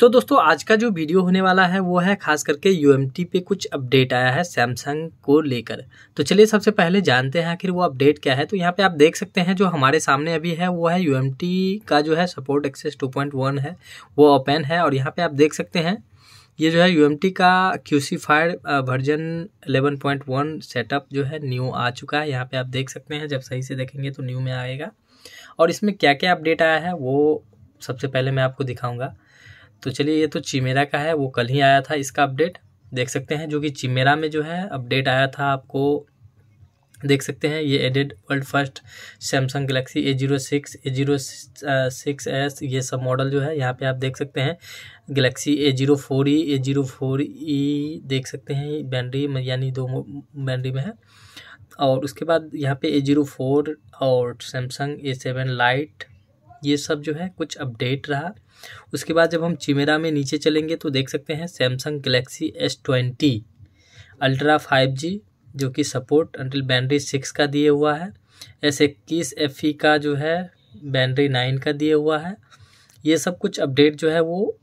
तो दोस्तों आज का जो वीडियो होने वाला है वो है खास करके यू पे कुछ अपडेट आया है सैमसंग को लेकर तो चलिए सबसे पहले जानते हैं आखिर वो अपडेट क्या है तो यहाँ पे आप देख सकते हैं जो हमारे सामने अभी है वो है यू का जो है सपोर्ट एक्सेस 2.1 है वो ओपन है और यहाँ पे आप देख सकते हैं ये जो है यू का क्यू वर्जन एलेवन सेटअप जो है न्यू आ चुका है यहाँ पर आप देख सकते हैं जब सही से देखेंगे तो न्यू में आएगा और इसमें क्या क्या अपडेट आया है वो सबसे पहले मैं आपको दिखाऊँगा तो चलिए ये तो चिमेरा का है वो कल ही आया था इसका अपडेट देख सकते हैं जो कि चिमेरा में जो है अपडेट आया था आपको देख सकते हैं ये added world first Samsung Galaxy A zero six A zero six S ये सब मॉडल जो है यहाँ पे आप देख सकते हैं Galaxy A zero four E A zero four E देख सकते हैं बैंड्री में यानी दो बैंड्री में है और उसके बाद यहाँ पे ए जीरो फोर और सैमसंग ए सेवन लाइट ये सब जो है कुछ अपडेट रहा उसके बाद जब हम चिमेरा में नीचे चलेंगे तो देख सकते हैं Samsung Galaxy S twenty ultra five G जो कि सपोर्ट अंटिल बैंड्री सिक्स का दिए हुआ है एस इक्कीस एफ ई e का जो है बैंड्री नाइन का दिए हुआ है ये सब कुछ अपडेट जो है वो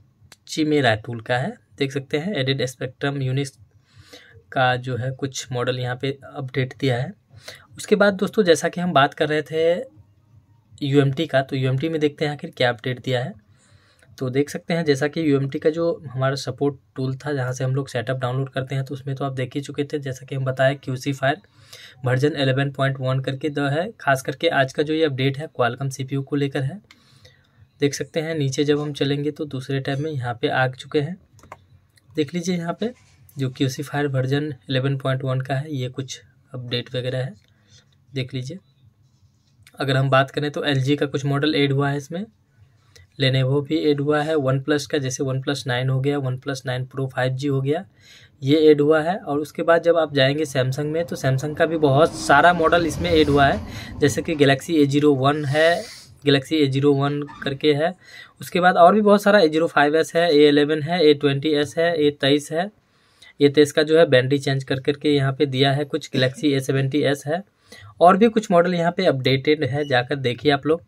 चिमेरा टूल का है देख सकते हैं एडिड स्पेक्ट्रम यूनिक्स का जो है कुछ मॉडल यहाँ पे अपडेट दिया है उसके बाद दोस्तों जैसा कि हम बात कर रहे थे यू का तो यू में देखते हैं आखिर क्या अपडेट दिया है तो देख सकते हैं जैसा कि यू का जो हमारा सपोर्ट टूल था जहाँ से हम लोग सेटअप डाउनलोड करते हैं तो उसमें तो आप देख ही चुके थे जैसा कि हम बताए Q C fire version eleven point one करके द है खास करके आज का जो ये अपडेट है क्वालकम सी को लेकर है देख सकते हैं नीचे जब हम चलेंगे तो दूसरे टाइम में यहाँ पर आ चुके हैं देख लीजिए यहाँ पर जो Q C fire version eleven point one का है ये कुछ अपडेट वगैरह है देख लीजिए अगर हम बात करें तो एल का कुछ मॉडल ऐड हुआ है इसमें लेने वो भी ऐड हुआ है वन प्लस का जैसे वन प्लस नाइन हो गया OnePlus nine pro five G हो गया ये ऐड हुआ है और उसके बाद जब आप जाएंगे सैमसंग में तो सैमसंग का भी बहुत सारा मॉडल इसमें ऐड हुआ है जैसे कि गलेक्सी ए जीरो वन है गलेक्सी ए जीरो वन करके है उसके बाद और भी बहुत सारा ए जीरो फाइव एस है ए एलेवन है ए ट्वेंटी एस है ए तेईस है ये तेईस का जो है बैंड्री चेंज कर करके यहाँ पर दिया है कुछ गलेक्सी ए सेवेंटी एस है और भी कुछ मॉडल यहाँ पे अपडेटेड है जाकर देखिए आप लोग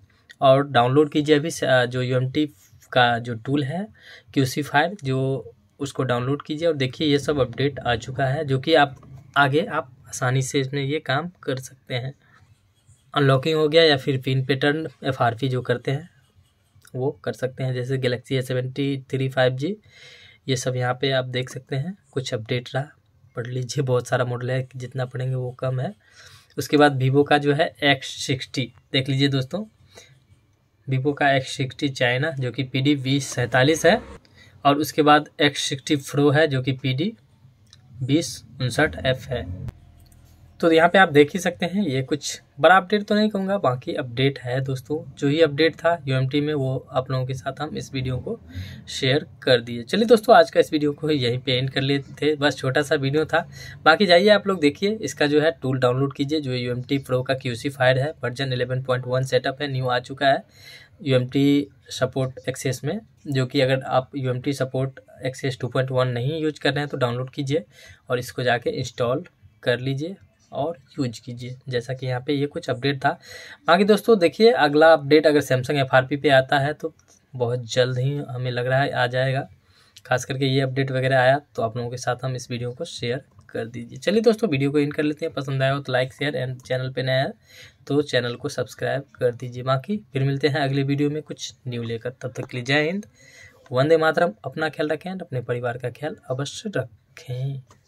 और डाउनलोड कीजिए अभी जो यू का जो टूल है क्यू फायर जो उसको डाउनलोड कीजिए और देखिए ये सब अपडेट आ चुका है जो कि आप आगे आप आसानी से इसमें ये काम कर सकते हैं अनलॉकिंग हो गया या फिर pin pattern F R P जो करते हैं वो कर सकते हैं जैसे Galaxy A seventy three five G ये सब यहाँ पे आप देख सकते हैं कुछ अपडेट रहा पढ़ लीजिए बहुत सारा मॉडल है जितना पढ़ेंगे वो कम है उसके बाद वीवो का जो है एक्स सिक्सटी देख लीजिए दोस्तों वीवो का एक्स सिक्सटी चाइना जो कि पी डी बीस सैंतालीस है और उसके बाद एक्स सिक्सटी प्रो है जो कि पी डी बीस उनसठ एफ है तो यहाँ पे आप देख ही सकते हैं ये कुछ बड़ा अपडेट तो नहीं कहूँगा बाकी अपडेट है दोस्तों जो ही अपडेट था यू में वो आप लोगों के साथ हम इस वीडियो को शेयर कर दिए चलिए दोस्तों आज का इस वीडियो को यहीं पे एंड कर लेते थे बस छोटा सा वीडियो था बाकी जाइए आप लोग देखिए इसका जो है टूल डाउनलोड कीजिए जो यू प्रो का क्यू फायर है वर्जन एलेवन सेटअप है न्यू आ चुका है यू सपोर्ट एक्सेस में जो कि अगर आप यू सपोर्ट एक्सेस टू नहीं यूज कर रहे हैं तो डाउनलोड कीजिए और इसको जाके इंस्टॉल कर लीजिए और यूज कीजिए जैसा कि यहाँ पे ये कुछ अपडेट था बाकी दोस्तों देखिए अगला अपडेट अगर सैमसंग एफ पे आता है तो बहुत जल्द ही हमें लग रहा है आ जाएगा खास करके ये अपडेट वगैरह आया तो आप लोगों के साथ हम इस वीडियो को शेयर कर दीजिए चलिए दोस्तों वीडियो को इन कर लेते हैं पसंद आया हो तो लाइक शेयर एंड चैनल पर नया तो चैनल को सब्सक्राइब कर दीजिए बाकी फिर मिलते हैं अगले वीडियो में कुछ न्यू लेकर तब तक के लिए जय हिंद वंदे मातरम अपना ख्याल रखें अपने परिवार का ख्याल अवश्य रखें